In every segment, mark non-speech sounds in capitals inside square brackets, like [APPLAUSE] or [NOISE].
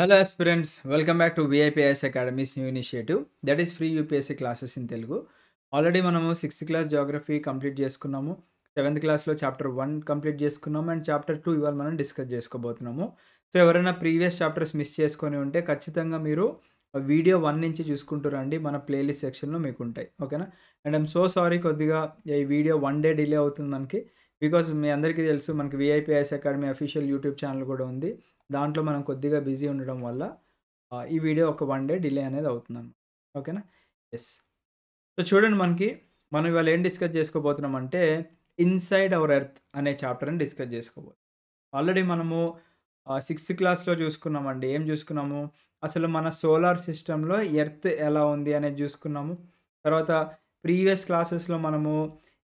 Hello friends welcome back to VIPS academy's new initiative that is free UPSC classes in Telugu already మనము sixth class geography complete చేసుకున్నాము seventh క్లాస్లో chapter one complete చేసుకున్నాము and chapter two ఇవాళ మనం discuss చేసుకోబోతున్నాము so ఎవరైనా previous chapters miss చేసుకొని ఉంటే ఖచ్చితంగా మీరు వీడియో వన్ నుంచి చూసుకుంటారండి మన ప్లేలిస్ట్ సెక్షన్లో మీకు ఉంటాయి ఓకేనా అండ్ ఐమ్ సో సారీ కొద్దిగా ఈ వీడియో వన్ డే డిలే అవుతుంది మనకి బికాజ్ మీ అందరికీ తెలుసు మనకి VIPS academy official YouTube channel కూడా ఉంది దాంట్లో మనం కొద్దిగా బిజీ ఉండడం వల్ల ఈ వీడియో ఒక వన్ డే డిలే అనేది అవుతుంది ఓకేనా ఎస్ సో చూడండి మనకి మనం ఇవాళ ఏం డిస్కస్ చేసుకోబోతున్నాం అంటే ఇన్సైడ్ అవర్ ఎర్త్ అనే చాప్టర్ని డిస్కస్ చేసుకోబోతున్నాం ఆల్రెడీ మనము సిక్స్త్ క్లాస్లో చూసుకున్నామండి ఏం చూసుకున్నాము అసలు మన సోలార్ సిస్టంలో ఎర్త్ ఎలా ఉంది అనేది చూసుకున్నాము తర్వాత ప్రీవియస్ క్లాసెస్లో మనము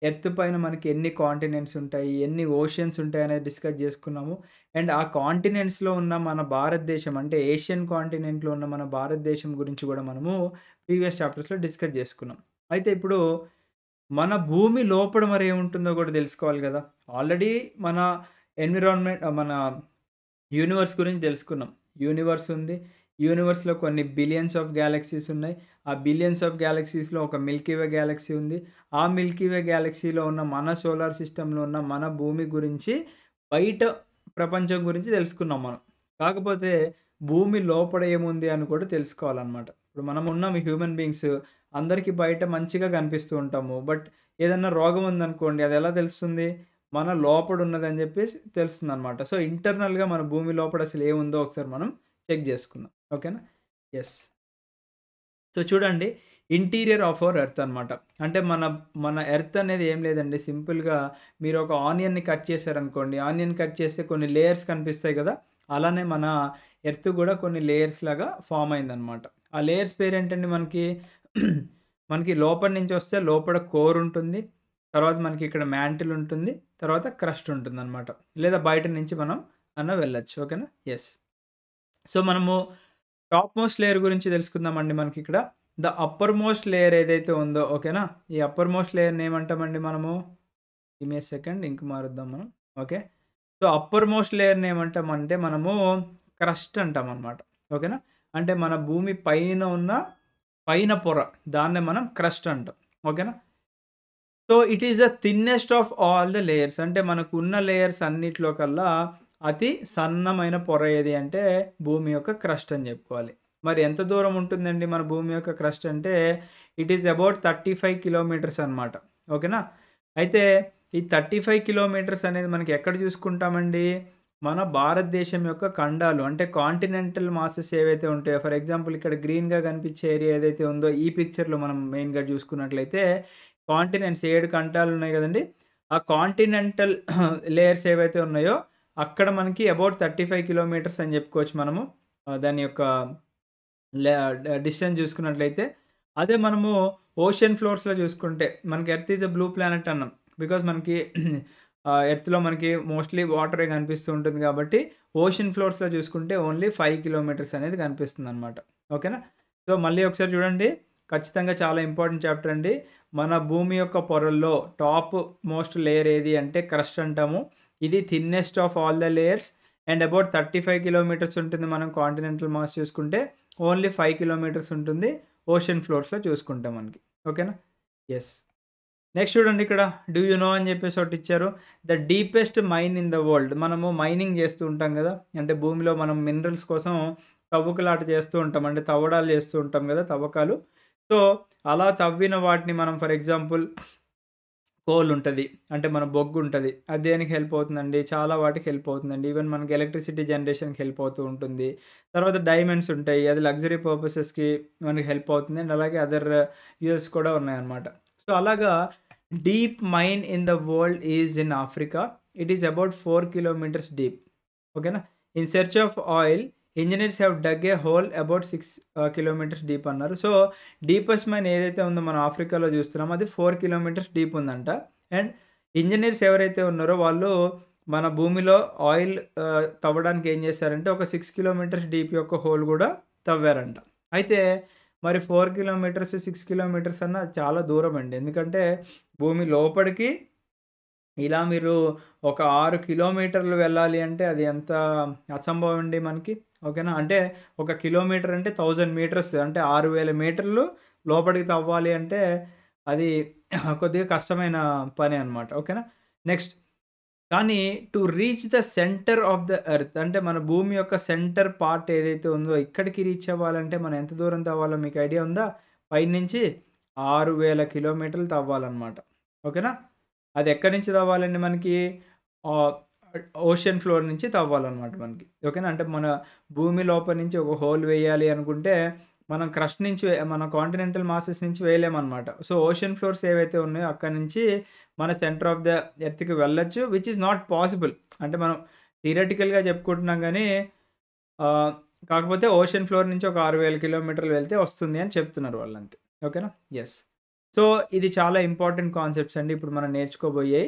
ఎర్త్ పైన మనకి ఎన్ని కాంటినెంట్స్ ఉంటాయి ఎన్ని ఓషన్స్ ఉంటాయి అనేది డిస్కస్ చేసుకున్నాము అండ్ ఆ కాంటినెంట్స్లో ఉన్న మన భారతదేశం అంటే ఏషియన్ కాంటినెంట్లో ఉన్న మన భారతదేశం గురించి కూడా మనము ప్రీవియస్ చాప్టర్స్లో డిస్కస్ చేసుకున్నాం అయితే ఇప్పుడు మన భూమి లోపల మరి ఏముంటుందో కూడా తెలుసుకోవాలి కదా ఆల్రెడీ మన ఎన్విరాన్మెంట్ మన యూనివర్స్ గురించి తెలుసుకున్నాం యూనివర్స్ ఉంది యూనివర్స్లో కొన్ని బిలియన్స్ ఆఫ్ గ్యాలక్సీస్ ఉన్నాయి ఆ బిలియన్స్ ఆఫ్ గ్యాలక్సీస్లో ఒక మిల్కీవే గ్యాలక్సీ ఉంది ఆ మిల్కీవే గ్యాలక్సీలో ఉన్న మన సోలార్ సిస్టంలో ఉన్న మన భూమి గురించి బయట ప్రపంచం గురించి తెలుసుకున్నాం మనం కాకపోతే భూమి లోపల ఏముంది అని కూడా తెలుసుకోవాలన్నమాట ఇప్పుడు మనం ఉన్నాం హ్యూమన్ బీయింగ్స్ అందరికీ బయట మంచిగా కనిపిస్తూ ఉంటాము బట్ ఏదన్నా రోగం ఉందనుకోండి అది ఎలా తెలుస్తుంది మన లోపడు ఉన్నదని చెప్పి తెలుస్తుంది అనమాట సో ఇంటర్నల్గా మన భూమి లోపల అసలు ఏముందో ఒకసారి మనం చెక్ చేసుకుందాం ఓకేనా ఎస్ సో చూడండి ఇంటీరియర్ ఆఫ్ అవర్ ఎర్త్ అనమాట అంటే మన మన ఎర్త్ అనేది ఏం లేదండి సింపుల్గా మీరు ఒక ఆనియన్ని కట్ చేశారనుకోండి ఆనియన్ కట్ చేస్తే కొన్ని లేయర్స్ కనిపిస్తాయి కదా అలానే మన ఎర్త్ కూడా కొన్ని లేయర్స్ లాగా ఫామ్ అయిందనమాట ఆ లేయర్స్ పేరు ఏంటండి మనకి మనకి లోపల నుంచి వస్తే లోపల కోర్ ఉంటుంది తర్వాత మనకి ఇక్కడ మ్యాంటిల్ ఉంటుంది తర్వాత క్రస్ట్ ఉంటుంది అనమాట లేదా బయట నుంచి మనం అన్న వెళ్ళచ్చు ఓకేనా ఎస్ సో మనము టాప్ మోస్ట్ లేయర్ గురించి తెలుసుకుందామండి మనకి ఇక్కడ ద అప్పర్ మోస్ట్ లేయర్ ఏదైతే ఉందో ఓకేనా ఈ అప్పర్ మోస్ట్ లేయర్ని ఏమంటామండి మనము ఇమే సెకండ్ ఇంక మారుద్దాం మనం ఓకే సో అప్పర్ మోస్ట్ లేయర్ని ఏమంటామంటే మనము క్రస్ట్ అంటాం అనమాట ఓకేనా అంటే మన భూమి పైన ఉన్న పైన పొర దాన్నే మనం క్రస్ట్ అంటాం ఓకేనా so it is the thinnest of all the layers అంటే మనకు ఉన్న లేయర్స్ అన్నిట్లో కల్లా అతి సన్నమైన పొర ఏది అంటే భూమి యొక్క క్రస్ట్ అని చెప్పుకోవాలి మరి ఎంత దూరం ఉంటుందండి మన భూమి యొక్క క్రస్ట్ అంటే it is about thirty five kilometres అనమాట ఓకేనా అయితే ఈ థర్టీ ఫైవ్ కిలోమీటర్స్ అనేది మనకి ఎక్కడ చూసుకుంటామండి మన భారతదేశం యొక్క ఖండాలు అంటే కాంటినెంటల్ మాసెస్ ఏవైతే ఉంటాయో ఫర్ ఎగ్జాంపుల్ ఇక్కడ గ్రీన్గా కనిపించే ఏరియా ఏదైతే ఉందో ఈ పిక్చర్లో మనం మెయిన్గా చూసుకున్నట్లయితే కాంటినెంట్స్ ఏడు ఖండాలు ఉన్నాయి కదండి ఆ కాంటినెంటల్ లేయర్స్ [COUGHS] ఏవైతే ఉన్నాయో అక్కడ మనకి అబౌట్ థర్టీ ఫైవ్ కిలోమీటర్స్ అని చెప్పుకోవచ్చు మనము దాని యొక్క డిస్టెన్స్ చూసుకున్నట్లయితే అదే మనము ఓషన్ ఫ్లోర్స్లో చూసుకుంటే మనకి earth is a blue planet అన్నాం బికాజ్ మనకి ఎర్త్లో [CLEARS THROAT] మనకి మోస్ట్లీ వాటరే కనిపిస్తూ ఉంటుంది కాబట్టి ఓషన్ ఫ్లోర్స్లో చూసుకుంటే ఓన్లీ ఫైవ్ కిలోమీటర్స్ అనేది కనిపిస్తుంది అనమాట ఓకేనా సో మళ్ళీ ఒకసారి చూడండి ఖచ్చితంగా చాలా ఇంపార్టెంట్ చాప్టర్ అండి మన భూమి యొక్క పొరల్లో టాప్ మోస్ట్ లేయర్ ఏది అంటే క్రస్ట్ అంటాము ఇది thinnest of all the layers and about thirty five kilometres ఉంటుంది మనం కాంటినెంటల్ మాస్ చూసుకుంటే ఓన్లీ ఫైవ్ కిలోమీటర్స్ ఉంటుంది ఓషన్ ఫ్లోర్స్లో చూసుకుంటాం మనకి ఓకేనా ఎస్ నెక్స్ట్ చూడండి ఇక్కడ డూ యూ నో అని చెప్పేసి ఒకటి ఇచ్చారు the deepest mine in the world మనము మైనింగ్ చేస్తూ ఉంటాం కదా అంటే భూమిలో మనం మినరల్స్ కోసం తవ్వుకలాట చేస్తూ ఉంటాం అంటే తవ్వడాలు చేస్తూ ఉంటాం కదా తవ్వకాలు సో అలా తవ్విన వాటిని మనం ఫర్ ఎగ్జాంపుల్ కోల్ ఉంటుంది అంటే మన బొగ్గు ఉంటుంది అది దేనికి హెల్ప్ అవుతుందండి చాలా వాటికి హెల్ప్ అవుతుందండి ఈవెన్ మనకి ఎలక్ట్రిసిటీ జనరేషన్కి హెల్ప్ అవుతూ ఉంటుంది తర్వాత డైమండ్స్ ఉంటాయి అది లగ్జరీ పర్పసెస్కి మనకి హెల్ప్ అవుతుంది అండ్ అలాగే అదర్ యూజెస్ uh, కూడా ఉన్నాయన్నమాట సో అలాగా deep mine in the world is in Africa it is about four kilometres deep ఓకేనా in search of oil engineers have dug a hole about six kilometres deep అన్నారు so deepest mine ఏదైతే ఉందో మనం ఆఫ్రికాలో చూస్తున్నామో అది four kilometres deep ఉందంట and engineers ఎవరైతే ఉన్నారో వాళ్ళు మన భూమిలో ఆయిల్ uh, తవ్వడానికి ఏం చేశారంటే ఒక సిక్స్ కిలోమీటర్స్ డీప్ యొక్క హోల్ కూడా తవ్వారంట అయితే మరి ఫోర్ కిలోమీటర్స్ సిక్స్ కిలోమీటర్స్ అన్న చాలా దూరం అండి ఎందుకంటే భూమి లోపలికి ఇలా మీరు ఒక ఆరు కిలోమీటర్లు వెళ్ళాలి అంటే అది ఎంత అసంభవం అండి మనకి ఓకేనా అంటే ఒక కిలోమీటర్ అంటే థౌజండ్ మీటర్స్ అంటే ఆరు వేల మీటర్లు లోపలికి తవ్వాలి అంటే అది [CLEARS THROAT] కొద్దిగా కష్టమైన పని అనమాట ఓకేనా నెక్స్ట్ కానీ to reach the centre of the earth అంటే మన భూమి యొక్క సెంటర్ పార్ట్ ఏదైతే ఉందో ఇక్కడికి రీచ్ అవ్వాలంటే మనం ఎంత దూరం తవ్వాలో మీకు ఐడియా ఉందా పైనుంచి ఆరు వేల కిలోమీటర్లు తవ్వాలన్నమాట ఓకేనా అది ఎక్కడి నుంచి తవ్వాలండి మనకి ఓషన్ ఫ్లోర్ నుంచి తవ్వాలన్నమాట మనకి ఓకేనా అంటే మన భూమి లోపల నుంచి ఒక హోల్ వేయాలి అనుకుంటే మనం క్రష్ నుంచి మన కాంటినెంటల్ మాసెస్ నుంచి వేయలేమన్నమాట సో ఓషన్ ఫ్లోర్స్ ఏవైతే ఉన్నాయో అక్కడ నుంచి మన సెంటర్ ఆఫ్ ద ఎర్త్కి వెళ్ళొచ్చు విచ్ ఇస్ నాట్ పాసిబుల్ అంటే మనం థియరటికల్గా చెప్పుకుంటున్నాం కానీ కాకపోతే ఓషన్ ఫ్లోర్ నుంచి ఒక ఆరు వేల కిలోమీటర్లు వెళ్తే వస్తుంది అని చెప్తున్నారు వాళ్ళంతే ఓకేనా ఎస్ సో ఇది చాలా ఇంపార్టెంట్ కాన్సెప్ట్స్ అండి ఇప్పుడు మనం నేర్చుకోబోయే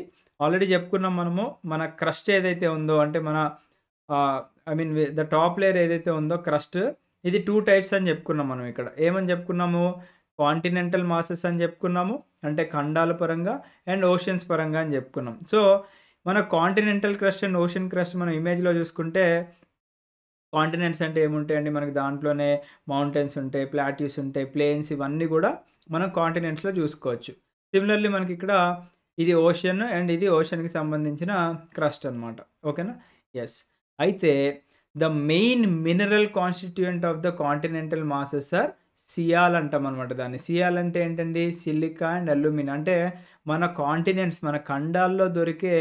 ఆల్రెడీ చెప్పుకున్నాం మనము మన క్రస్ట్ ఏదైతే ఉందో అంటే మన I mean the top layer ఏదైతే ఉందో క్రస్ట్ ఇది టూ టైప్స్ అని చెప్పుకున్నాం మనం ఇక్కడ ఏమని చెప్పుకున్నాము కాంటినెంటల్ మాసెస్ అని చెప్పుకున్నాము అంటే ఖండాల పరంగా అండ్ ఓషన్స్ పరంగా అని చెప్పుకున్నాం సో మన continental crust and ocean crust మనం ఇమేజ్లో చూసుకుంటే కాంటినెంట్స్ అంటే ఏముంటాయండి మనకి దాంట్లోనే మౌంటైన్స్ ఉంటాయి ప్లాట్యూస్ ఉంటాయి ప్లేన్స్ ఇవన్నీ కూడా మనం కాంటినెంట్స్లో చూసుకోవచ్చు సిమిలర్లీ మనకి ఇక్కడ ఇది ఓషన్ అండ్ ఇది ఓషన్కి సంబంధించిన క్రస్ట్ అనమాట ఓకేనా ఎస్ అయితే the main mineral constituent of the continental masses are sial అంటాం అనమాట దాన్ని సియాల్ అంటే ఏంటండి సిలికా అండ్ అల్యూమిన్ అంటే మన కాంటినెంట్స్ మన ఖండాల్లో దొరికే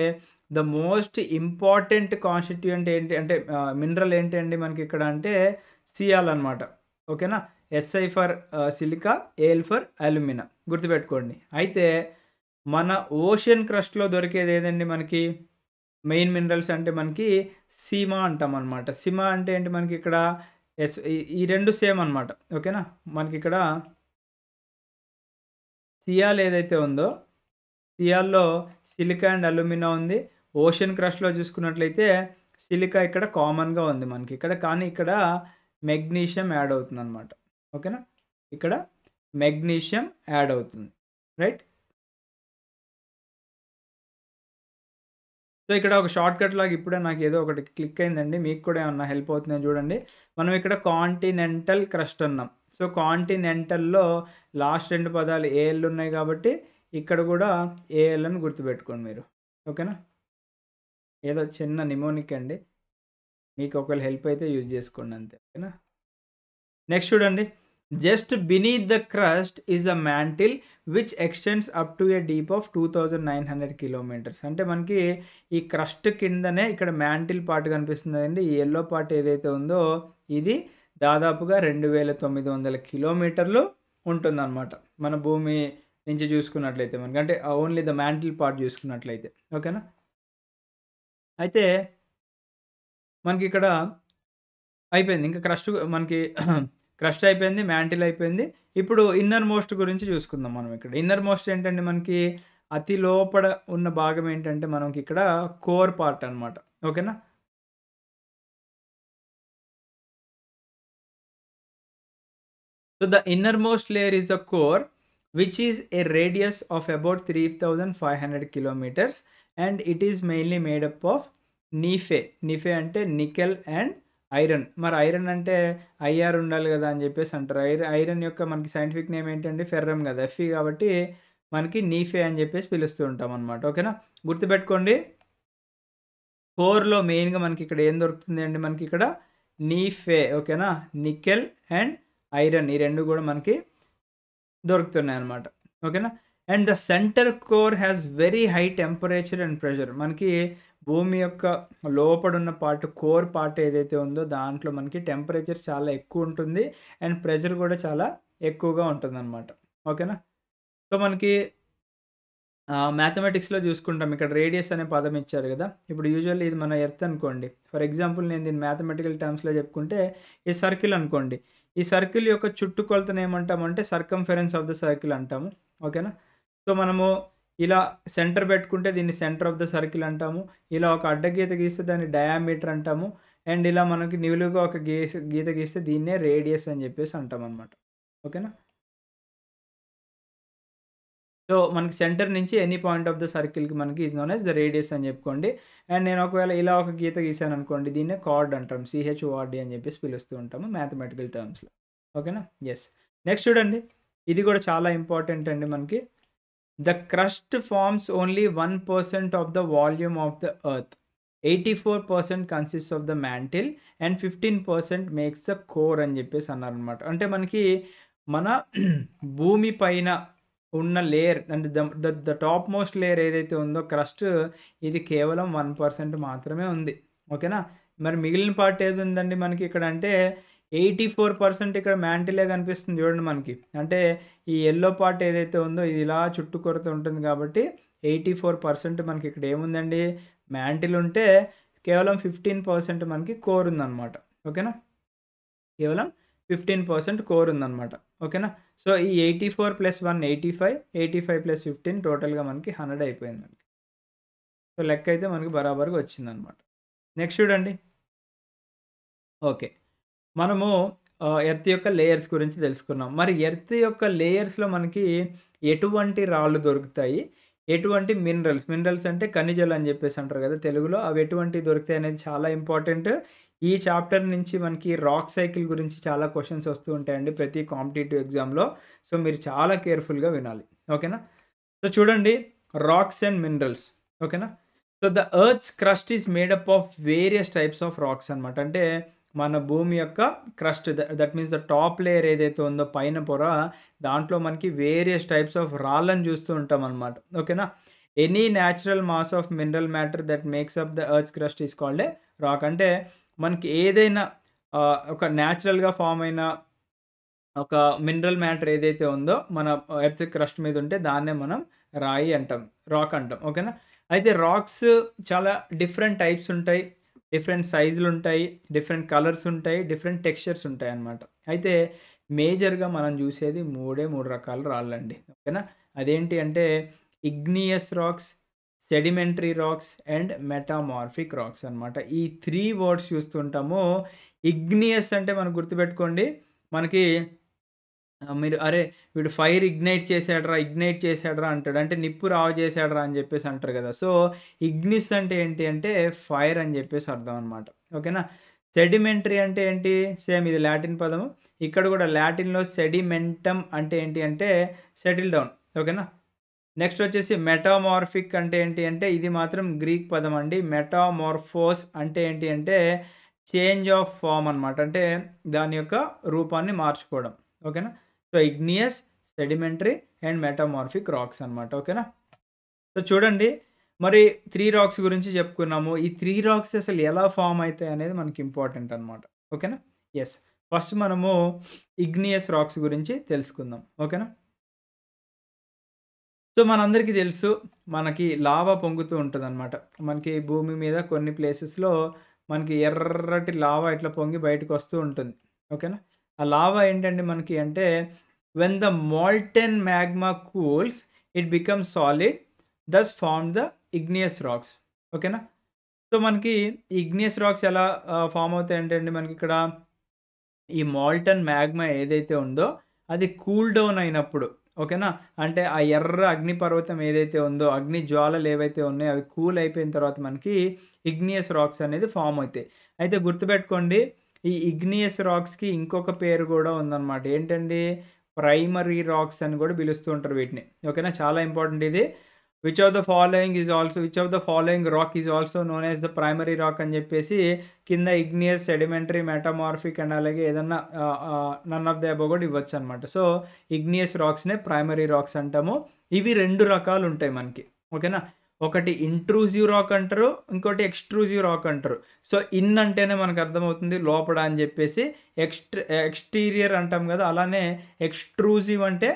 ద మోస్ట్ ఇంపార్టెంట్ కాన్స్టిట్యూయంట్ ఏంటి అంటే మినరల్ ఏంటి అండి మనకి ఇక్కడ అంటే సియాల్ అనమాట ఓకేనా SI for silica AL for alumina గుర్తుపెట్టుకోండి అయితే మన ఓషన్ క్రస్ట్లో దొరికేది ఏదండి మనకి మెయిన్ మినరల్స్ అంటే మనకి సీమా అంటాం అనమాట సీమా అంటే ఏంటి మనకి ఇక్కడ ఎస్ ఈ రెండు సేమ్ అనమాట ఓకేనా మనకి ఇక్కడ సియాల్ ఏదైతే ఉందో సియాల్లో సిలికా అండ్ అల్యూమినా ఉంది ఓషన్ క్రష్లో చూసుకున్నట్లయితే సిలికా ఇక్కడ కామన్గా ఉంది మనకి ఇక్కడ కానీ ఇక్కడ మెగ్నీషియం యాడ్ అవుతుంది అనమాట ఓకేనా ఇక్కడ మెగ్నీషియం యాడ్ అవుతుంది రైట్ సో ఇక్కడ ఒక షార్ట్ కట్ లాగా ఇప్పుడే నాకు ఏదో ఒకటి క్లిక్ అయిందండి మీకు కూడా ఏమన్నా హెల్ప్ అవుతుందని చూడండి మనం ఇక్కడ కాంటినెంటల్ క్రస్ట్ అన్నాం సో కాంటినెంటల్లో లాస్ట్ రెండు పదాలు ఏఎల్ ఉన్నాయి కాబట్టి ఇక్కడ కూడా ఏఎల్ అని గుర్తుపెట్టుకోండి మీరు ఓకేనా ఏదో చిన్న నిమోనిక్ అండి మీకు ఒకవేళ హెల్ప్ అయితే యూజ్ చేసుకోండి అంతే ఓకేనా నెక్స్ట్ చూడండి just beneath the crust is a mantle which extends up to a deep of two thousand nine hundred kilometres అంటే మనకి ఈ క్రస్ట్ కిందనే ఇక్కడ మ్యాంటిల్ పార్ట్ కనిపిస్తుందండి ఈ ఎల్లో పార్ట్ ఏదైతే ఉందో ఇది దాదాపుగా రెండు వేల తొమ్మిది వందల కిలోమీటర్లు ఉంటుందన్నమాట మన భూమి నుంచి చూసుకున్నట్లయితే మనకి అంటే ఓన్లీ ద మ్యాంటిల్ పార్ట్ చూసుకున్నట్లయితే ఓకేనా అయితే మనకి ఇక్కడ అయిపోయింది ఇంకా క్రస్ట్ మనకి క్రస్ట్ అయిపోయింది మ్యాంటిల్ అయిపోయింది ఇప్పుడు ఇన్నర్ మోస్ట్ గురించి చూసుకుందాం మనం ఇక్కడ ఇన్నర్ మోస్ట్ ఏంటంటే మనకి అతి లోపల ఉన్న భాగం ఏంటంటే మనకి ఇక్కడ కోర్ పార్ట్ అనమాట ఓకేనా so the innermost layer is the core which is a radius of about three thousand five hundred kilometres and it is mainly made up of nife nife అంటే నికెల్ అండ్ ఐరన్ మరి iron అంటే IR ఉండాలి కదా అని చెప్పేసి అంటారు iron iron యొక్క మనకి సైంటిఫిక్ నేమ్ ఏంటంటే ఫెర్రమ్ కదా ఎఫ్ఈ e కాబట్టి మనకి నీఫే అని చెప్పేసి పిలుస్తూ ఉంటాం అనమాట ఓకేనా గుర్తుపెట్టుకోండి కోర్లో మెయిన్గా మనకి ఇక్కడ ఏం దొరుకుతుంది అండి మనకి ఇక్కడ నీఫే ఓకేనా నికెల్ అండ్ ఐరన్ ఈ రెండు కూడా మనకి దొరుకుతున్నాయి అనమాట ఓకేనా and the centre core has very high temperature and pressure మనకి భూమి యొక్క లోపడున్న పార్ట్ కోర్ పార్ట్ ఏదైతే ఉందో దాంట్లో మనకి టెంపరేచర్ చాలా ఎక్కువ ఉంటుంది అండ్ ప్రెషర్ కూడా చాలా ఎక్కువగా ఉంటుంది అనమాట ఓకేనా సో మనకి మ్యాథమెటిక్స్లో చూసుకుంటాం ఇక్కడ రేడియస్ అనే పదం ఇచ్చారు కదా ఇప్పుడు యూజువల్లీ ఇది మన ఎర్త్ అనుకోండి ఫర్ ఎగ్జాంపుల్ నేను దీన్ని మ్యాథమెటికల్ టర్మ్స్లో చెప్పుకుంటే ఈ సర్కిల్ అనుకోండి ఈ సర్కిల్ యొక్క చుట్టుకొలతను ఏమంటామంటే సర్కంఫరెన్స్ ఆఫ్ ద సర్కిల్ అంటాము ఓకేనా సో మనము ఇలా సెంటర్ పెట్టుకుంటే దీన్ని సెంటర్ ఆఫ్ ద సర్కిల్ అంటాము ఇలా ఒక అడ్డ గీత గీస్తే దాన్ని డయామీటర్ అంటాము అండ్ ఇలా మనకి నిలువుగా ఒక గీ గీత గీస్తే దీన్నే రేడియస్ అని చెప్పేసి అంటాం అనమాట ఓకేనా సో మనకి సెంటర్ నుంచి ఎనీ పాయింట్ ఆఫ్ ద సర్కిల్కి మనకి is known as the radius అని చెప్పుకోండి అండ్ నేను ఒకవేళ ఇలా ఒక గీత గీసాను అనుకోండి దీన్నే కార్డ్ అంటాం సిహెచ్ వార్డి అని చెప్పేసి పిలుస్తూ ఉంటాము మ్యాథమెటికల్ టర్మ్స్లో ఓకేనా ఎస్ నెక్స్ట్ చూడండి ఇది కూడా చాలా ఇంపార్టెంట్ అండి మనకి the crust forms only one percent of the volume of the earth eighty four percent consist of the mantle and fifteen percent makes the core అని చెప్పేసి అన్నారనమాట అంటే మనకి మన [CLEARS THROAT] భూమి పైన ఉన్న లేయర్ అంటే the the topmost layer ఏదైతే ఉందో క్రస్ట్ ఇది కేవలం వన్ పర్సెంట్ మాత్రమే ఉంది ఓకేనా మరి మిగిలిన పార్ట్ ఏది ఉందండి మనకి ఇక్కడ అంటే ఎయిటీ ఫోర్ పర్సెంట్ ఇక్కడ మ్యాంటిలే కనిపిస్తుంది చూడండి మనకి అంటే ఈ ఎల్లో పార్ట్ ఏదైతే ఉందో ఇది ఇలా చుట్టుకొరత ఉంటుంది కాబట్టి ఎయిటీ ఫోర్ పర్సెంట్ మనకి ఇక్కడ ఏముందండి మ్యాంటిల్ ఉంటే కేవలం ఫిఫ్టీన్ పర్సెంట్ మనకి కోర్ ఉందన్నమాట ఓకేనా కేవలం ఫిఫ్టీన్ పర్సెంట్ కోర్ ఉందన్నమాట ఓకేనా సో ఈ eighty four plus one eighty five eighty five plus fifteen టోటల్గా మనకి హండ్రెడ్ అయిపోయింది మనకి సో లెక్క అయితే మనకి బరాబర్గా వచ్చిందనమాట నెక్స్ట్ చూడండి ఓకే మనము ఎర్త్ యొక్క లేయర్స్ గురించి తెలుసుకున్నాం మరి ఎర్త్ యొక్క లేయర్స్లో మనకి ఎటువంటి రాళ్ళు దొరుకుతాయి ఎటువంటి మినరల్స్ మినరల్స్ అంటే ఖనిజాలు అని చెప్పేసి అంటారు కదా తెలుగులో అవి ఎటువంటి దొరుకుతాయి అనేది చాలా ఇంపార్టెంట్ ఈ చాప్టర్ నుంచి మనకి రాక్ సైకిల్ గురించి చాలా క్వశ్చన్స్ వస్తూ ఉంటాయండి ప్రతి కాంపిటేటివ్ ఎగ్జామ్లో సో మీరు చాలా కేర్ఫుల్గా వినాలి ఓకేనా సో చూడండి రాక్స్ అండ్ మినరల్స్ ఓకేనా so the earth's crust is made up of various types of rocks అనమాట అంటే మన భూమి యొక్క crust that means the top layer ఏదైతే ఉందో పైన పొర దాంట్లో మనకి వేరియస్ టైప్స్ ఆఫ్ రాళ్ళని చూస్తూ ఉంటాం అనమాట ఓకేనా any natural mass of mineral matter that makes up the earth crust is called a rock అంటే మనకి ఏదైనా ఒక న్యాచురల్గా ఫామ్ అయిన ఒక మినరల్ మ్యాటర్ ఏదైతే ఉందో మన ఎర్త్ క్రస్ట్ మీద ఉంటే దాన్నే మనం రాయి అంటాం రాక్ అంటాం ఓకేనా అయితే రాక్స్ చాలా డిఫరెంట్ టైప్స్ ఉంటాయి డిఫరెంట్ సైజులు ఉంటాయి డిఫరెంట్ కలర్స్ ఉంటాయి డిఫరెంట్ టెక్స్చర్స్ ఉంటాయి అన్నమాట అయితే మేజర్గా మనం చూసేది మూడే మూడు రకాల రాళ్ళండి ఓకేనా అదేంటి అంటే igneous rocks sedimentary rocks and metamorphic rocks అనమాట ఈ త్రీ వర్డ్స్ చూస్తుంటాము ఇగ్నియస్ అంటే మనం గుర్తుపెట్టుకోండి మనకి మీరు అరే వీడు ఫైర్ ఇగ్నైట్ చేశాడరా ఇగ్నైట్ చేశాడరా అంటాడు అంటే నిప్పు రావు చేశాడరా అని చెప్పేసి అంటారు కదా సో ఇగ్నిస్ అంటే ఏంటి అంటే ఫైర్ అని చెప్పేసి అర్థం అనమాట ఓకేనా సెడిమెంటరీ అంటే ఏంటి సేమ్ ఇది లాటిన్ పదము ఇక్కడ కూడా లాటిన్లో సెడిమెంటమ్ అంటే ఏంటి అంటే సెటిల్ డౌన్ ఓకేనా నెక్స్ట్ వచ్చేసి మెటామార్ఫిక్ అంటే ఏంటి అంటే ఇది మాత్రం గ్రీక్ పదం అండి మెటామార్ఫోస్ అంటే ఏంటి అంటే చేంజ్ ఆఫ్ ఫామ్ అనమాట అంటే దాని యొక్క రూపాన్ని మార్చుకోవడం ఓకేనా so igneous sedimentary and metamorphic rocks అనమాట ఓకేనా సో చూడండి మరి త్రీ రాక్స్ గురించి చెప్పుకున్నాము ఈ త్రీ రాక్స్ అసలు ఎలా ఫామ్ అవుతాయి అనేది మనకి ఇంపార్టెంట్ అనమాట ఓకేనా ఎస్ ఫస్ట్ మనము ఇగ్నియస్ రాక్స్ గురించి తెలుసుకుందాం ఓకేనా సో మనందరికీ తెలుసు మనకి లావా పొంగుతూ ఉంటుంది అనమాట మనకి భూమి మీద కొన్ని ప్లేసెస్లో మనకి ఎర్రటి లావా ఇట్లా పొంగి బయటకు వస్తూ ఉంటుంది ఓకేనా ఆ లావా ఏంటండి మనకి అంటే when the molten magma cools it become solid thus form the igneous rocks ఓకేనా సో మనకి ఇగ్నియస్ రాక్స్ ఎలా ఫామ్ అవుతాయి అంటే అండి మనకి ఇక్కడ ఈ మాల్టన్ మ్యాగ్మా ఏదైతే ఉందో అది కూల్ డౌన్ అయినప్పుడు ఓకేనా అంటే ఆ ఎర్ర అగ్నిపర్వతం ఏదైతే ఉందో అగ్ని జ్వాలలు ఏవైతే ఉన్నాయో అవి కూల్ అయిపోయిన తర్వాత మనకి ఇగ్నియస్ రాక్స్ అనేది ఫామ్ అవుతాయి అయితే గుర్తుపెట్టుకోండి ఈ ఇగ్నియస్ రాక్స్కి ఇంకొక పేరు కూడా ఉందన్నమాట ఏంటండి ప్రైమరీ రాక్స్ అని కూడా పిలుస్తూ ఉంటారు వీటిని ఓకేనా చాలా ఇంపార్టెంట్ ఇది which of the following is also which of the following rock is also known as the primary rock అని చెప్పేసి కింద ఇగ్నియస్ సెడిమెంటరీ మెటామార్ఫిక్ అండ్ అలాగే ఏదన్నా నన్ ఆఫ్ ద అబో కూడా ఇవ్వచ్చు అనమాట సో ఇగ్నియస్ రాక్స్నే ప్రైమరీ రాక్స్ అంటాము ఇవి రెండు రకాలు ఉంటాయి మనకి ఓకేనా ఒకటి ఇంట్రూజివ్ రాక్ అంటారు ఇంకోటి ఎక్స్ట్రూజివ్ రాక్ అంటారు సో ఇన్ అంటేనే మనకు అర్థమవుతుంది లోపల అని చెప్పేసి ఎక్స్ట్ర ఎక్స్టీరియర్ అంటాం కదా అలానే ఎక్స్ట్రూజివ్ అంటే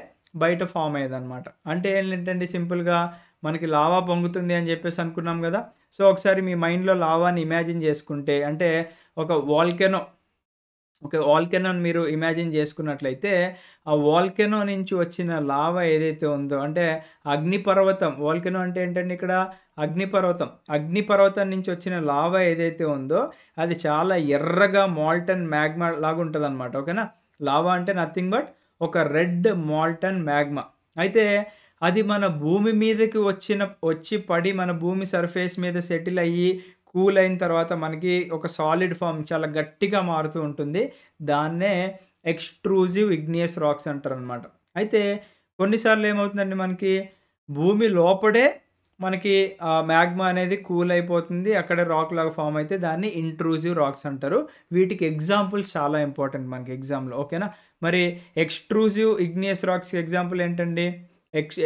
బయట ఫామ్ అయ్యేదన్నమాట అంటే ఏంటంటే సింపుల్గా మనకి లావా పొంగుతుంది అని చెప్పేసి అనుకున్నాం కదా సో ఒకసారి మీ మైండ్లో లావాని ఇమాజిన్ చేసుకుంటే అంటే ఒక వాల్కెనో ఒక వాల్కెనోన్ మీరు ఇమాజిన్ చేసుకున్నట్లయితే ఆ వాల్కెనో నుంచి వచ్చిన లావా ఏదైతే ఉందో అంటే అగ్నిపర్వతం వాల్కెనో అంటే ఏంటంటే ఇక్కడ అగ్నిపర్వతం అగ్నిపర్వతం నుంచి వచ్చిన లావా ఏదైతే ఉందో అది చాలా ఎర్రగా మాల్టన్ మ్యాగ్మా లాగా ఉంటుంది అనమాట ఓకేనా లావా అంటే నథింగ్ బట్ ఒక రెడ్ మాల్టన్ మ్యాగ్మా అయితే అది మన భూమి మీదకి వచ్చిన వచ్చి పడి మన భూమి సర్ఫేస్ మీద సెటిల్ అయ్యి కూల్ అయిన తర్వాత మనకి ఒక సాలిడ్ ఫామ్ చాలా గట్టిగా మారుతూ ఉంటుంది దాన్నే ఎక్స్ట్రూజివ్ ఇగ్నియస్ రాక్స్ అంటారు అనమాట అయితే కొన్నిసార్లు ఏమవుతుందండి మనకి భూమి లోపడే మనకి మ్యాగ్మా అనేది కూల్ అయిపోతుంది అక్కడ రాక్ లాగా ఫామ్ అయితే దాన్ని ఇంట్రూజివ్ రాక్స్ అంటారు వీటికి ఎగ్జాంపుల్ చాలా ఇంపార్టెంట్ మనకి ఎగ్జామ్లో ఓకేనా మరి ఎక్స్ట్రూజివ్ ఇగ్నియస్ రాక్స్ ఎగ్జాంపుల్ ఏంటండి ఎక్స్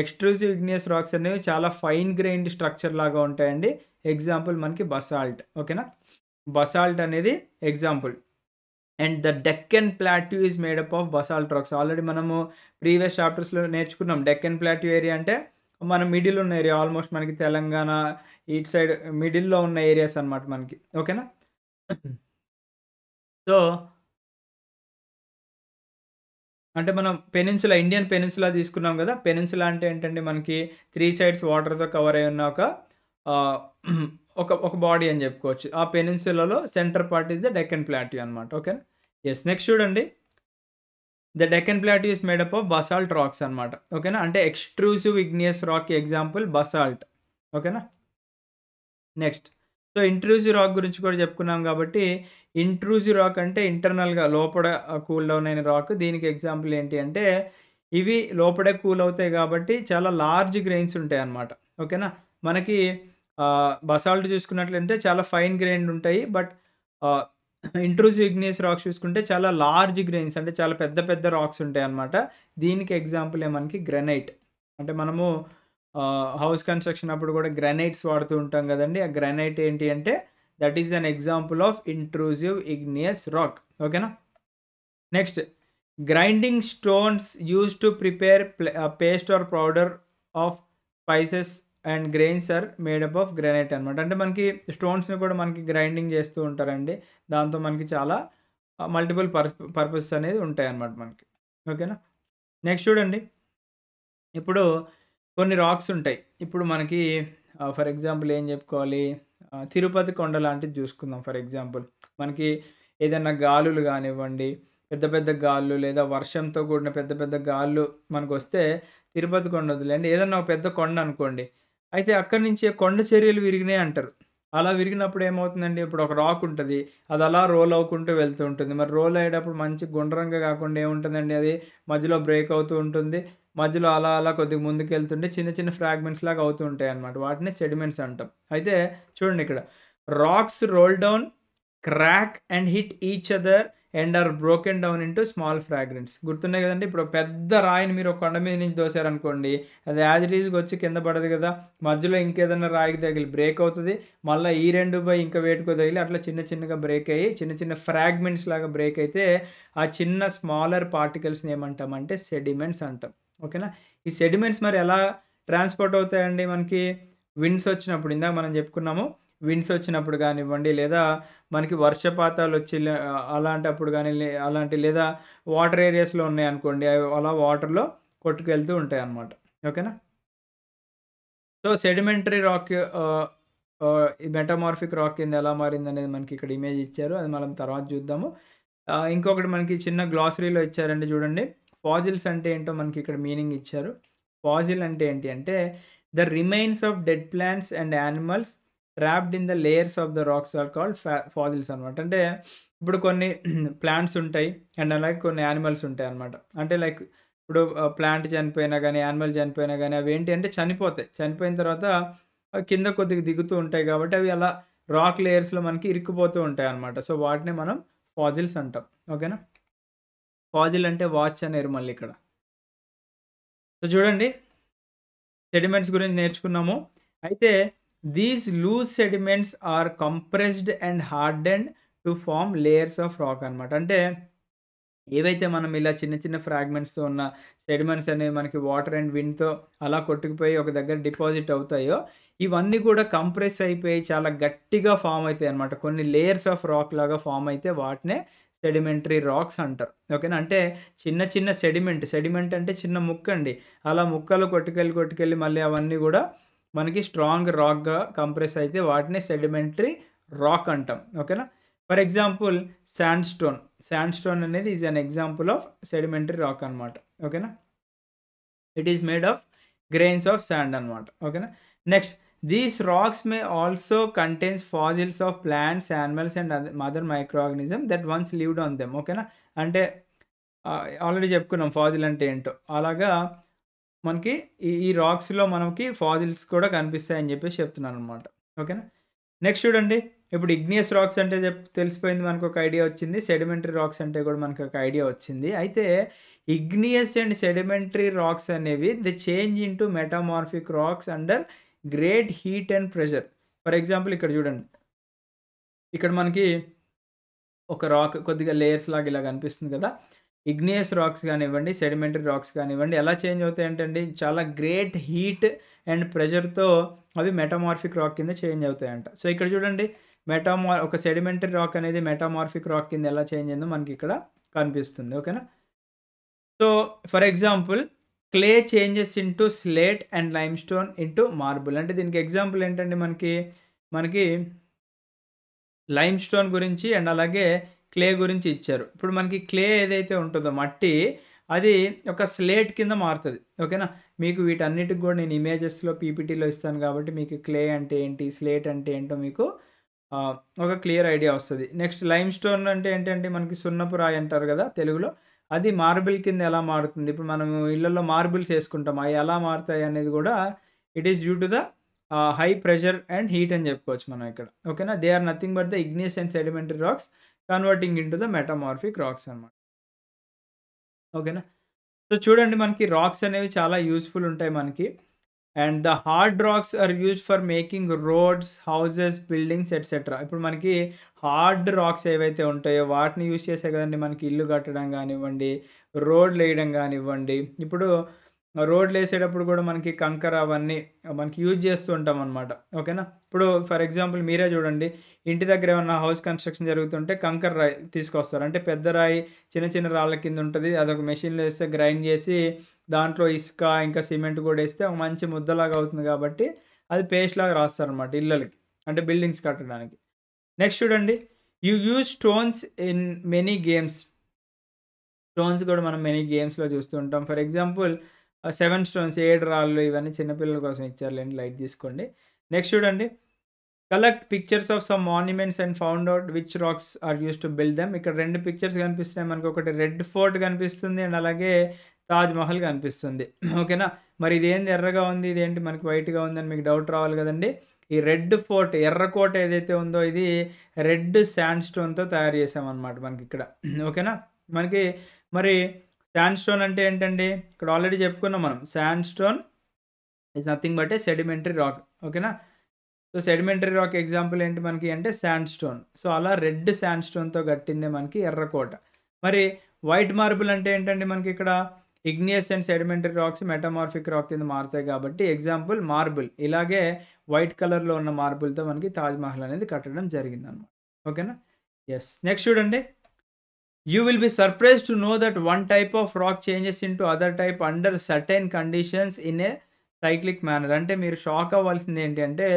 ఎక్స్ట్రూజివ్ ఇగ్నియస్ రాక్స్ అనేవి చాలా ఫైన్ గ్రైండ్ స్ట్రక్చర్ లాగా ఉంటాయండి ఎగ్జాంపుల్ మనకి బసాల్ట్ ఓకేనా బసాల్ట్ అనేది example and the Deccan plateau is made up of basalt rocks already మనము ప్రీవియస్ చాప్టర్స్లో నేర్చుకున్నాం డెక్కన్ ప్లాట్యూ ఏరియా అంటే మన మిడిల్ ఉన్న ఏరియా ఆల్మోస్ట్ మనకి తెలంగాణ ఇటు సైడ్ మిడిల్లో ఉన్న ఏరియాస్ అనమాట మనకి ఓకేనా సో అంటే మనం పెనిన్సులా ఇండియన్ పెనిన్సులా తీసుకున్నాం కదా పెనిన్సులా అంటే ఏంటంటే మనకి త్రీ సైడ్స్ వాటర్తో కవర్ అయి ఉన్న ఒక ఒక ఒక బాడీ అని చెప్పుకోవచ్చు ఆ పెనిన్సులలో centre part is the Deccan plateau అనమాట ఓకేనా ఎస్ నెక్స్ట్ చూడండి the Deccan plateau is made up of basalt rocks అనమాట ఓకేనా అంటే extrusive igneous rock example basalt ఓకేనా నెక్స్ట్ సో ఇంట్రూజివ్ రాక్ గురించి కూడా చెప్పుకున్నాం కాబట్టి ఇంట్రూజివ్ రాక్ అంటే ఇంటర్నల్గా లోపల కూల్ డౌన్ అయిన రాక్ దీనికి ఎగ్జాంపుల్ ఏంటి అంటే ఇవి లోపడే కూల్ అవుతాయి కాబట్టి చాలా లార్జ్ గ్రెయిన్స్ ఉంటాయి అన్నమాట ఓకేనా మనకి బసాల్ట్ చూసుకున్నట్లయితే చాలా ఫైన్ గ్రెయిన్ ఉంటాయి బట్ ఇంట్రూజివ్ ఇగ్నియస్ రాక్స్ చూసుకుంటే చాలా లార్జ్ గ్రెయిన్స్ అంటే చాలా పెద్ద పెద్ద రాక్స్ ఉంటాయి అన్నమాట దీనికి ఎగ్జాంపులే మనకి గ్రెనైట్ అంటే మనము హౌస్ కన్స్ట్రక్షన్ అప్పుడు కూడా గ్రనైట్స్ వాడుతూ ఉంటాం కదండి ఆ గ్రానైట్ ఏంటి అంటే that is an example of intrusive igneous rock ఓకేనా next grinding stones use to prepare paste or powder of spices and grains are made up of granite అనమాట అంటే మనకి స్టోన్స్ని కూడా మనకి గ్రైండింగ్ చేస్తూ ఉంటారండి దాంతో మనకి చాలా మల్టిపుల్ పర్పస్ అనేది ఉంటాయి అన్నమాట మనకి ఓకేనా నెక్స్ట్ చూడండి ఇప్పుడు కొన్ని రాక్స్ ఉంటాయి ఇప్పుడు మనకి ఫర్ ఎగ్జాంపుల్ ఏం చెప్పుకోవాలి తిరుపతి కొండ లాంటిది చూసుకుందాం ఫర్ ఎగ్జాంపుల్ మనకి ఏదైనా గాలులు కానివ్వండి పెద్ద పెద్ద గాళ్ళు లేదా వర్షంతో కూడిన పెద్ద పెద్ద గాళ్ళు మనకు వస్తే తిరుపతి కొండ వదిలేండి ఏదన్నా ఒక పెద్ద కొండ అనుకోండి అయితే అక్కడి నుంచి కొండ చర్యలు విరిగినాయి అంటారు అలా విరిగినప్పుడు ఏమవుతుందండి ఇప్పుడు ఒక రాక్ ఉంటుంది అది అలా రోల్ అవ్వకుంటూ వెళ్తూ ఉంటుంది మరి రోల్ అయ్యేటప్పుడు మంచి గుండ్రంగా కాకుండా ఏముంటుందండి అది మధ్యలో బ్రేక్ అవుతూ ఉంటుంది మధ్యలో అలా అలా కొద్దిగా ముందుకు వెళ్తుంటే చిన్న చిన్న ఫ్రాగ్మెంట్స్ లాగా అవుతూ ఉంటాయి అనమాట వాటిని సెడిమెంట్స్ అంటాం అయితే చూడండి ఇక్కడ rocks roll down crack and hit each other and are broken down into small fragments గుర్తున్నాయి కదండి ఇప్పుడు పెద్ద రాయిని మీరు ఒక కొండ మీద నుంచి దోశారనుకోండి అది యాజ్ ఇట్ ఈజ్కి వచ్చి కింద పడదు కదా మధ్యలో ఇంకేదన్నా రాయికి తగిలి బ్రేక్ అవుతుంది మళ్ళీ ఈ రెండు బై ఇంకా వేటుకో తగిలి అట్లా చిన్న చిన్నగా బ్రేక్ అయ్యి చిన్న చిన్న ఫ్రాగ్మెంట్స్ లాగా బ్రేక్ అయితే ఆ చిన్న స్మాలర్ పార్టికల్స్ని ఏమంటామంటే సెడిమెంట్స్ అంటాం ఓకేనా ఈ సెడిమెంట్స్ మరి ఎలా ట్రాన్స్పోర్ట్ అవుతాయండి మనకి విండ్స్ వచ్చినప్పుడు ఇందాక మనం చెప్పుకున్నాము విండ్స్ వచ్చినప్పుడు కానివ్వండి లేదా మనకి వర్షపాతాలు వచ్చి అలాంటప్పుడు కానీ అలాంటి లేదా వాటర్ ఏరియాస్లో ఉన్నాయి అనుకోండి అలా వాటర్లో కొట్టుకెళ్తూ ఉంటాయి అన్నమాట ఓకేనా సో సెడిమెంటరీ రాక్ ఈ మెటామార్ఫిక్ రాక్ కింద ఎలా మారింది అనేది మనకి ఇక్కడ ఇమేజ్ ఇచ్చారు అది మనం తర్వాత చూద్దాము ఇంకొకటి మనకి చిన్న గ్లాసరీలో ఇచ్చారండి చూడండి పాజిల్స్ అంటే ఏంటో మనకి ఇక్కడ మీనింగ్ ఇచ్చారు పాజిల్ అంటే ఏంటి అంటే the remains of dead plants and animals trapped in the layers of the rocks are called fossils అనమాట అంటే ఇప్పుడు కొన్ని [CLEARS THROAT] ప్లాంట్స్ ఉంటాయి అండ్ అలాగే కొన్ని యానిమల్స్ ఉంటాయి అనమాట అంటే లైక్ ఇప్పుడు ప్లాంట్ చనిపోయినా కానీ యానిమల్ చనిపోయినా కానీ అవి ఏంటి అంటే చనిపోతాయి చనిపోయిన తర్వాత కింద కొద్దిగా దిగుతూ ఉంటాయి కాబట్టి అవి అలా రాక్ లేయర్స్లో మనకి ఇరుక్కుపోతూ ఉంటాయి అనమాట సో వాటిని మనం ఫాజిల్స్ అంటాం ఓకేనా ఫాజిల్ అంటే వాచ్ అనేరు మళ్ళీ ఇక్కడ సో చూడండి సెడిమెంట్స్ గురించి నేర్చుకున్నాము అయితే these loose sediments are compressed and hard and to form layers of rock అనమాట అంటే ఏవైతే మనం ఇలా చిన్న చిన్న ఫ్రాగ్మెంట్స్తో ఉన్న సెడిమెంట్స్ అనేవి మనకి వాటర్ అండ్ విండ్తో అలా కొట్టుకుపోయి ఒక దగ్గర డిపాజిట్ అవుతాయో ఇవన్నీ కూడా కంప్రెస్ అయిపోయి చాలా గట్టిగా ఫామ్ అవుతాయి అనమాట కొన్ని లేయర్స్ ఆఫ్ రాక్ లాగా ఫామ్ అయితే వాటినే సెడిమెంటరీ రాక్స్ అంటారు ఓకేనా అంటే చిన్న చిన్న సెడిమెంట్ సెడిమెంట్ అంటే చిన్న ముక్క అండి అలా ముక్కలు కొట్టుకెళ్ళి కొట్టుకెళ్ళి మళ్ళీ అవన్నీ కూడా మనకి స్ట్రాంగ్ రాక్గా కంప్రెస్ అయితే వాటిని సెడిమెంటరీ రాక్ అంటాం ఓకేనా for example sandstone sandstone అనేది is an example of sedimentary rock అనమాట ఓకేనా it is made of grains of sand అనమాట ఓకేనా next these rocks may also contains fossils of plants animals and mother other microorganisms that once lived on them. ఓకేనా అంటే already చెప్పుకున్నాం ఫాజిల్ అంటే ఏంటో అలాగా మనకి ఈ ఈ రాక్స్లో మనకి ఫాజిల్స్ కూడా కనిపిస్తాయని చెప్పేసి చెప్తున్నాను అనమాట ఓకేనా నెక్స్ట్ చూడండి ఇప్పుడు ఇగ్నియస్ రాక్స్ అంటే తెలిసిపోయింది మనకు ఒక ఐడియా వచ్చింది సెడిమెంటరీ రాక్స్ అంటే కూడా మనకు ఒక ఐడియా వచ్చింది అయితే ఇగ్నియస్ అండ్ సెడిమెంటరీ రాక్స్ అనేవి the change to metamorphic rocks under great heat and pressure for example ఇక్కడ చూడండి ఇక్కడ మనకి ఒక రాక్ కొద్దిగా లేయర్స్ లాగా ఇలా కనిపిస్తుంది కదా ఇగ్నియస్ రాక్స్ కానివ్వండి సెడిమెంటరీ రాక్స్ కానివ్వండి ఎలా చేంజ్ అవుతాయి ఏంటండి చాలా గ్రేట్ హీట్ అండ్ ప్రెషర్తో అవి మెటామార్ఫిక్ రాక్ కింద చేంజ్ అవుతాయంట సో ఇక్కడ చూడండి మెటామార్ ఒక సెడిమెంటరీ రాక్ అనేది మెటామార్ఫిక్ రాక్ కింద ఎలా చేంజ్ అయిందో మనకి ఇక్కడ కనిపిస్తుంది ఓకేనా so for example clay changes into slate and limestone into marble అంటే దీనికి ఎగ్జాంపుల్ ఏంటంటే మనకి మనకి లైమ్ స్టోన్ గురించి అండ్ అలాగే క్లే గురించి ఇచ్చారు ఇప్పుడు మనకి క్లే ఏదైతే ఉంటుందో మట్టి అది ఒక స్లేట్ కింద మారుతుంది ఓకేనా మీకు వీటన్నిటికి కూడా నేను ఇమేజెస్లో పీపీటీలో ఇస్తాను కాబట్టి మీకు క్లే అంటే ఏంటి స్లేట్ అంటే ఏంటో మీకు ఒక క్లియర్ ఐడియా వస్తుంది నెక్స్ట్ లైమ్ స్టోన్ అంటే ఏంటంటే మనకి సున్నపు రాయి అంటారు కదా తెలుగులో అది మార్బుల్ కింద ఎలా మారుతుంది ఇప్పుడు మనం ఇళ్లలో మార్బుల్స్ వేసుకుంటాం అవి ఎలా మారుతాయి అనేది కూడా it is due to the high pressure and heat అని చెప్పుకోవచ్చు మనం ఇక్కడ ఓకేనా they are nothing but the igneous and sedimentary rocks converting into the metamorphic rocks అనమాట ఓకేనా సో చూడండి మనకి రాక్స్ అనేవి చాలా యూస్ఫుల్ ఉంటాయి మనకి and the hard rocks are used for making roads houses buildings etcetera ఇప్పుడు మనకి హార్డ్ రాక్స్ ఏవైతే ఉంటాయో వాటిని యూజ్ చేసే కదండి మనకి ఇల్లు కట్టడం కానివ్వండి రోడ్లు వేయడం కానివ్వండి ఇప్పుడు రోడ్లు వేసేటప్పుడు కూడా మనకి కంకర అవన్నీ మనకి యూజ్ చేస్తూ ఉంటాం అనమాట ఓకేనా ఇప్పుడు ఫర్ ఎగ్జాంపుల్ మీరే చూడండి ఇంటి దగ్గర ఏమన్నా హౌస్ కన్స్ట్రక్షన్ జరుగుతుంటే కంకర రాయి తీసుకొస్తారు అంటే పెద్ద రాయి చిన్న చిన్న రాళ్ళ కింద ఉంటుంది అదొక మెషిన్లో వేస్తే గ్రైండ్ చేసి దాంట్లో ఇసుక ఇంకా సిమెంట్ కూడా వేస్తే ఒక మంచి ముద్దలాగా అవుతుంది కాబట్టి అది పేస్ట్ లాగా రాస్తారు అనమాట ఇళ్ళకి అంటే బిల్డింగ్స్ కట్టడానికి నెక్స్ట్ చూడండి you use stones in many games stones కూడా మనం మెనీ గేమ్స్లో చూస్తూ ఉంటాం ఫర్ ఎగ్జాంపుల్ సెవెన్ స్టోన్స్ ఏడు రాళ్ళు ఇవన్నీ చిన్నపిల్లల కోసం ఇచ్చారులేండి లైట్ తీసుకోండి నెక్స్ట్ చూడండి collect pictures of some monuments and found out which rocks are use to build them ఇక్కడ రెండు పిక్చర్స్ కనిపిస్తున్నాయి మనకు ఒకటి రెడ్ ఫోర్ట్ కనిపిస్తుంది అండ్ అలాగే తాజ్ మహల్ కనిపిస్తుంది ఓకేనా మరి ఇదేంది ఎర్రగా ఉంది ఇదేంటి మనకి వైట్గా ఉందని మీకు డౌట్ రావాలి కదండి ఈ రెడ్ ఫోర్ట్ ఎర్రకోట ఏదైతే ఉందో ఇది రెడ్ శాండ్ స్టోన్తో తయారు చేసామన్నమాట మనకి ఇక్కడ ఓకేనా మనకి మరి శాండ్ స్టోన్ అంటే ఏంటండి ఇక్కడ ఆల్రెడీ చెప్పుకున్నాం మనం sand stone is nothing but a sedimentary rock ఓకేనా సో సెడిమెంటరీ రాక్ ఎగ్జాంపుల్ ఏంటి మనకి అంటే శాండ్ స్టోన్ సో అలా రెడ్ శాండ్ స్టోన్తో కట్టిందే మనకి ఎర్రకోట మరి వైట్ మార్బుల్ అంటే ఏంటండి మనకి ఇక్కడ igneous and sedimentary rocks metamorphic rock కింద మారుతాయి కాబట్టి ఎగ్జాంపుల్ మార్బుల్ ఇలాగే వైట్ కలర్లో ఉన్న మార్బుల్తో మనకి తాజ్మహల్ అనేది కట్టడం అనమాట ఓకేనా ఎస్ నెక్స్ట్ చూడండి will be surprise to know that one type of rock changes into other type under certain conditions in a cyclic manner అంటే మీరు షాక్ అవ్వాల్సింది ఏంటంటే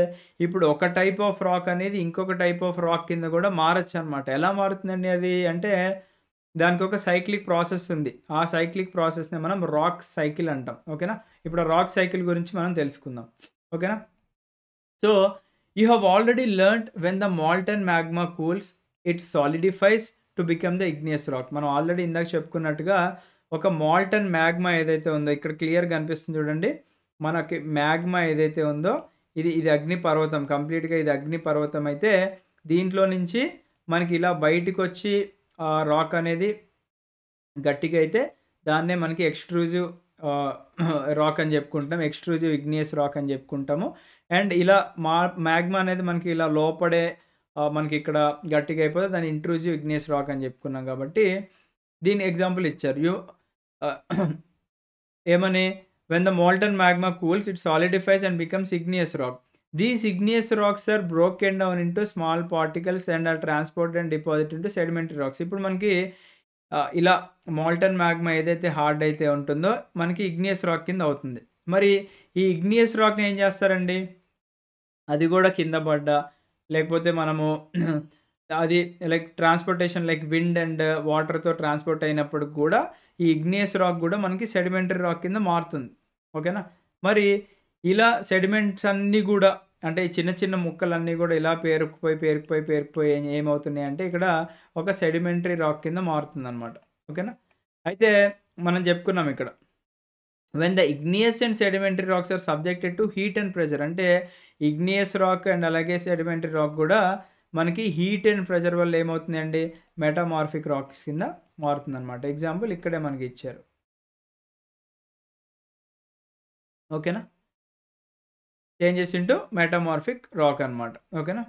ఇప్పుడు ఒక టైప్ ఆఫ్ రాక్ అనేది ఇంకొక టైప్ ఆఫ్ రాక్ కింద కూడా మారచ్చు అనమాట ఎలా మారుతుందండి అది అంటే దానికి ఒక సైక్లిక్ ప్రాసెస్ ఉంది ఆ సైక్లిక్ ప్రాసెస్ని మనం రాక్ సైకిల్ అంటాం ఓకేనా ఇప్పుడు రాక్ సైకిల్ గురించి మనం తెలుసుకుందాం ఓకేనా so you have already learn when the molten magma cools it solidifies to become the igneous rock మనం ఆల్రెడీ ఇందాక చెప్పుకున్నట్టుగా ఒక మాల్టన్ మ్యాగ్మా ఏదైతే ఉందో ఇక్కడ క్లియర్గా కనిపిస్తుంది చూడండి మనకి మ్యాగ్మా ఏదైతే ఉందో ఇది ఇది అగ్ని పర్వతం కంప్లీట్గా ఇది అగ్ని పర్వతం అయితే దీంట్లో నుంచి మనకి ఇలా బయటకు వచ్చి రాక్ అనేది గట్టిగా అయితే దాన్నే మనకి ఎక్స్ట్రూజివ్ రాక్ అని చెప్పుకుంటాం ఎక్స్ట్రూజివ్ ఇగ్నియస్ రాక్ అని చెప్పుకుంటాము అండ్ ఇలా మా మ్యాగ్మా అనేది మనకి ఇలా లోపడే మనకి ఇక్కడ గట్టిగా అయిపోతే దాని ఇంట్రూజివ్ ఇగ్నేస్ రాక్ అని చెప్పుకున్నాం కాబట్టి దీని ఎగ్జాంపుల్ ఇచ్చారు యూ [CLEARS THROAT] ఏమని when the molten magma cools it solidifies and becomes igneous rock these igneous rocks are broken down into small particles and are transport and deposit into sedimentary rocks ఇప్పుడు మనకి ఇలా molten magma ఏదైతే hard అయితే ఉంటుందో మనకి igneous rock కింద అవుతుంది మరి ఈ ఇగ్నియస్ రాక్ని ఏం చేస్తారండి అది కూడా కింద పడ్డ లేకపోతే మనము అది like transportation like wind and వాటర్తో ట్రాన్స్పోర్ట్ అయినప్పుడు కూడా ఈ ఇగ్నియస్ రాక్ కూడా మనకి సెడిమెంటరీ రాక్ కింద మారుతుంది ఓకేనా మరి ఇలా సెడిమెంట్స్ అన్నీ కూడా అంటే చిన్న చిన్న ముక్కలన్నీ కూడా ఇలా పేరుకుపోయి పేరుకుపోయి పేరుకుపోయి ఏమవుతున్నాయి అంటే ఇక్కడ ఒక సెడిమెంటరీ రాక్ కింద మారుతుంది అనమాట ఓకేనా అయితే మనం చెప్పుకున్నాం ఇక్కడ when the igneous and sedimentary rocks are subjected to heat and pressure అంటే ఇగ్నియస్ రాక్ అండ్ అలాగే సెడిమెంటరీ రాక్ కూడా మనకి హీట్ అండ్ ప్రెజర్ వల్ల ఏమవుతుందండి మెటామార్ఫిక్ రాక్స్ కింద మారుతుందన్నమాట ఎగ్జాంపుల్ ఇక్కడే మనకి ఇచ్చారు ఓకేనా చేంజెస్ ఇంటూ మెటామార్ఫిక్ రాక్ అనమాట ఓకేనా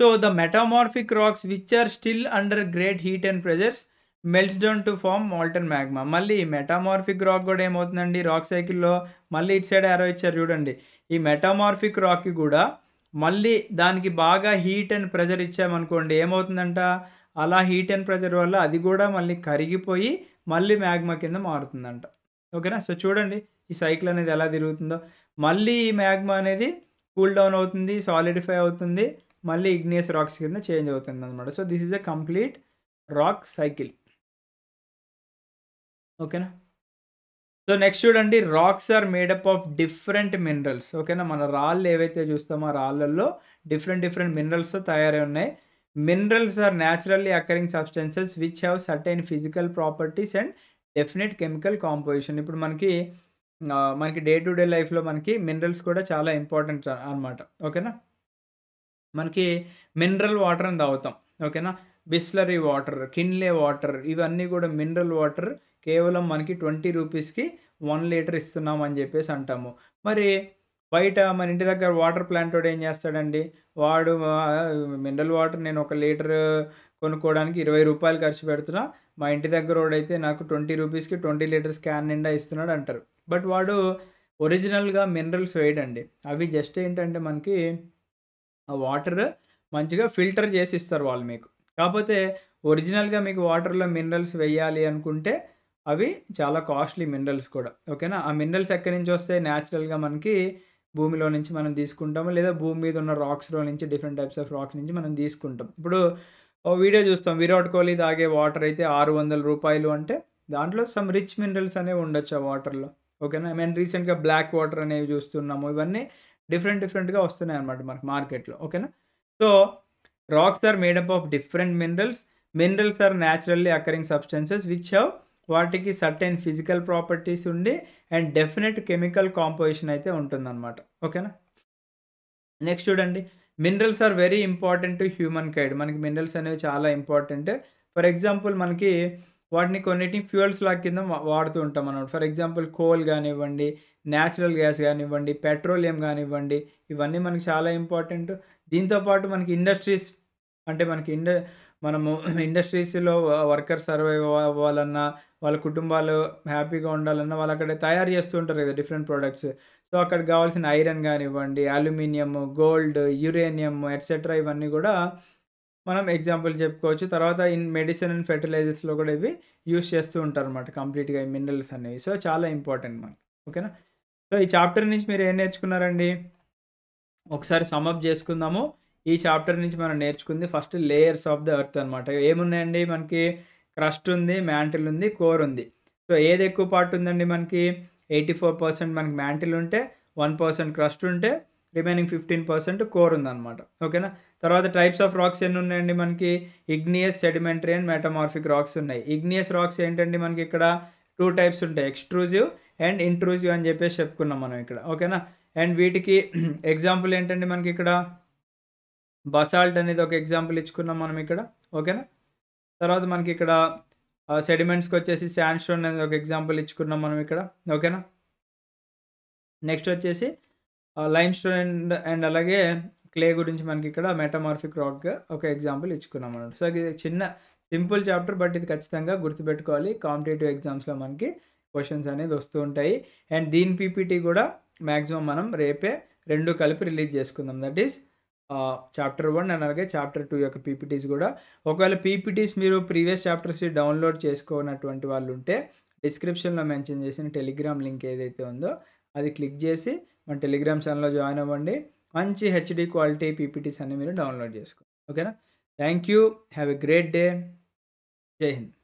so the metamorphic rocks which are still under great heat and pressures melt down to form molten magma మళ్ళీ మెటామార్ఫిక్ రాక్ కూడా ఏమవుతుందండి రాక్ సైకిల్లో మళ్ళీ ఇటు సైడ్ ఎరో ఇచ్చారు చూడండి ఈ మెటామార్ఫిక్ రాక్కి కూడా మళ్ళీ దానికి బాగా హీట్ అండ్ ప్రెజర్ ఇచ్చామనుకోండి ఏమవుతుందంట అలా హీట్ అండ్ ప్రెజర్ వల్ల అది కూడా మళ్ళీ కరిగిపోయి మళ్ళీ మ్యాగ్మా కింద మారుతుందంట ఓకేనా సో చూడండి ఈ సైకిల్ అనేది ఎలా తిరుగుతుందో మళ్ళీ ఈ మ్యాగ్మా అనేది కూల్ డౌన్ అవుతుంది సాలిడిఫై అవుతుంది మళ్ళీ ఇగ్నియస్ రాక్స్ కింద చేంజ్ అవుతుంది అనమాట so this is a complete rock cycle ఓకేనా సో నెక్స్ట్ చూడండి rocks are made up of different minerals ఓకేనా మన రాళ్ళు ఏవైతే చూస్తామో ఆ రాళ్ళల్లో డిఫరెంట్ డిఫరెంట్ మినరల్స్తో తయారై ఉన్నాయి minerals are naturally occurring substances which have certain physical properties and definite chemical composition ఇప్పుడు మనకి మనకి డే టు డే లైఫ్లో మనకి మినరల్స్ కూడా చాలా ఇంపార్టెంట్ అనమాట ఓకేనా మనకి మినరల్ వాటర్ అని తాగుతాం ఓకేనా బిస్లరీ వాటర్ కిన్లే వాటర్ ఇవన్నీ కూడా మినరల్ వాటర్ కేవలం మనకి ట్వంటీ రూపీస్కి వన్ లీటర్ ఇస్తున్నాం అని చెప్పేసి అంటాము మరి బయట మన ఇంటి దగ్గర వాటర్ ప్లాంట్ వాడు ఏం చేస్తాడండి వాడు మినరల్ వాటర్ నేను ఒక లీటర్ కొనుక్కోవడానికి ఇరవై రూపాయలు ఖర్చు పెడుతున్నా మా ఇంటి దగ్గర వాడైతే నాకు ట్వంటీ రూపీస్కి ట్వంటీ లీటర్స్ క్యాన్ నిండా ఇస్తున్నాడు అంటారు బట్ వాడు ఒరిజినల్గా మినరల్స్ వేయడండి అవి జస్ట్ ఏంటంటే మనకి ఆ వాటర్ మంచిగా ఫిల్టర్ చేసి ఇస్తారు వాళ్ళు మీకు కాకపోతే ఒరిజినల్గా మీకు వాటర్లో మినరల్స్ వేయాలి అనుకుంటే అవి చాలా కాస్ట్లీ మినరల్స్ కూడా ఓకేనా ఆ మినరల్స్ ఎక్కడి నుంచి వస్తే న్యాచురల్గా మనకి భూమిలో నుంచి మనం తీసుకుంటాము లేదా భూమి మీద ఉన్న రాక్స్లో నుంచి డిఫరెంట్ టైప్స్ ఆఫ్ రాక్స్ నుంచి మనం తీసుకుంటాం ఇప్పుడు ఓ వీడియో చూస్తాం విరాట్ కోహ్లీ తాగే వాటర్ అయితే ఆరు వందల రూపాయలు అంటే దాంట్లో సమ్ రిచ్ మినరల్స్ అనేవి ఉండొచ్చు ఆ వాటర్లో ఓకేనా మేము రీసెంట్గా బ్లాక్ వాటర్ అనేవి చూస్తున్నాము ఇవన్నీ డిఫరెంట్ డిఫరెంట్గా వస్తున్నాయి అనమాట మనకు మార్కెట్లో ఓకేనా so rocks are made up of different minerals minerals are naturally occurring substances which have వాటికి సర్టెన్ ఫిజికల్ ప్రాపర్టీస్ ఉండి అండ్ డెఫినెట్ కెమికల్ కాంపోజిషన్ అయితే ఉంటుందన్నమాట ఓకేనా నెక్స్ట్ చూడండి minerals are very important to human kind మనకి మినరల్స్ అనేవి చాలా ఇంపార్టెంట్ ఫర్ ఎగ్జాంపుల్ మనకి వాటిని కొన్నిటిని ఫ్యూయల్స్ లా కింద వాడుతూ ఉంటాం అనమాట ఫర్ ఎగ్జాంపుల్ కోల్ కానివ్వండి న్యాచురల్ గ్యాస్ కానివ్వండి పెట్రోలియం కానివ్వండి ఇవన్నీ మనకి చాలా ఇంపార్టెంట్ దీంతోపాటు మనకి ఇండస్ట్రీస్ అంటే మనకి ఇండ మనము ఇండస్ట్రీస్లో వర్కర్ సర్వైవ్ అవ్వాలన్నా వాళ్ళ కుటుంబాలు హ్యాపీగా ఉండాలన్నా వాళ్ళు అక్కడ తయారు చేస్తూ ఉంటారు కదా డిఫరెంట్ ప్రోడక్ట్స్ సో అక్కడ కావాల్సిన ఐరన్ కానివ్వండి అల్యూమినియం గోల్డ్ యురేనియం ఎట్సెట్రా ఇవన్నీ కూడా మనం ఎగ్జాంపుల్ చెప్పుకోవచ్చు తర్వాత ఇన్ మెడిసిన్ అండ్ ఫెర్టిలైజర్స్లో కూడా ఇవి యూస్ చేస్తూ ఉంటారు అనమాట కంప్లీట్గా ఈ మినరల్స్ అనేవి సో చాలా ఇంపార్టెంట్ మనకి ఓకేనా సో ఈ చాప్టర్ నుంచి మీరు ఏం నేర్చుకున్నారండి ఒకసారి సమప్ చేసుకుందాము ఈ చాప్టర్ నుంచి మనం నేర్చుకుంది first layers of the earth అనమాట ఏమున్నాయండి మనకి క్రస్ట్ ఉంది మ్యాంటిల్ ఉంది కోర్ ఉంది సో ఏది ఎక్కువ పార్ట్ ఉందండి మనకి ఎయిటీ ఫోర్ పర్సెంట్ మనకి మ్యాంటిల్ ఉంటే వన్ పర్సెంట్ క్రస్ట్ ఉంటే రిమైనింగ్ ఫిఫ్టీన్ పర్సెంట్ కోర్ ఉందన్నమాట ఓకేనా తర్వాత టైప్స్ ఆఫ్ రాక్స్ ఎన్ని ఉన్నాయండి మనకి igneous sedimentary and metamorphic rocks ఉన్నాయి ఇగ్నియస్ రాక్స్ ఏంటండి మనకి ఇక్కడ టూ టైప్స్ ఉంటాయి ఎక్స్ట్రూజివ్ అండ్ ఇంట్రూజివ్ అని చెప్పేసి చెప్పుకున్నాం మనం ఇక్కడ ఓకేనా అండ్ వీటికి ఎగ్జాంపుల్ [CLEARS THROAT] ఏంటండి మనకి ఇక్కడ బసాల్ట్ అనేది ఒక ఎగ్జాంపుల్ ఇచ్చుకున్నాం మనం ఇక్కడ ఓకేనా తర్వాత మనకి ఇక్కడ సెడిమెంట్స్కి వచ్చేసి శాండ్ స్టోన్ అనేది ఒక ఎగ్జాంపుల్ ఇచ్చుకున్నాం మనం ఇక్కడ ఓకేనా నెక్స్ట్ వచ్చేసి లైమ్ స్టోన్ అండ్ అండ్ అలాగే క్లే గురించి మనకి ఇక్కడ మెటమార్ఫిక్ రాక్గా ఒక ఎగ్జాంపుల్ ఇచ్చుకున్నాం అనమాట సో ఇది చిన్న సింపుల్ చాప్టర్ బట్ ఇది ఖచ్చితంగా గుర్తుపెట్టుకోవాలి కాంపిటేటివ్ ఎగ్జామ్స్లో మనకి క్వశ్చన్స్ అనేది వస్తూ ఉంటాయి అండ్ దీని పీపీటీ కూడా మ్యాక్సిమం మనం రేపే రెండు కలిపి రిలీజ్ చేసుకుందాం that is chapter one and అలాగే చాప్టర్ టూ యొక్క పీపీటీస్ కూడా ఒకవేళ పీపీటీస్ మీరు ప్రీవియస్ చాప్టర్స్ డౌన్లోడ్ చేసుకున్నటువంటి వాళ్ళు ఉంటే డిస్క్రిప్షన్లో మెన్షన్ చేసిన టెలిగ్రామ్ లింక్ ఏదైతే ఉందో అది క్లిక్ చేసి మన టెలిగ్రామ్ ఛానల్లో జాయిన్ అవ్వండి మంచి హెచ్డి క్వాలిటీ పీపీటీస్ అన్ని మీరు డౌన్లోడ్ చేసుకోండి ఓకేనా thank you have a great day జై హింద్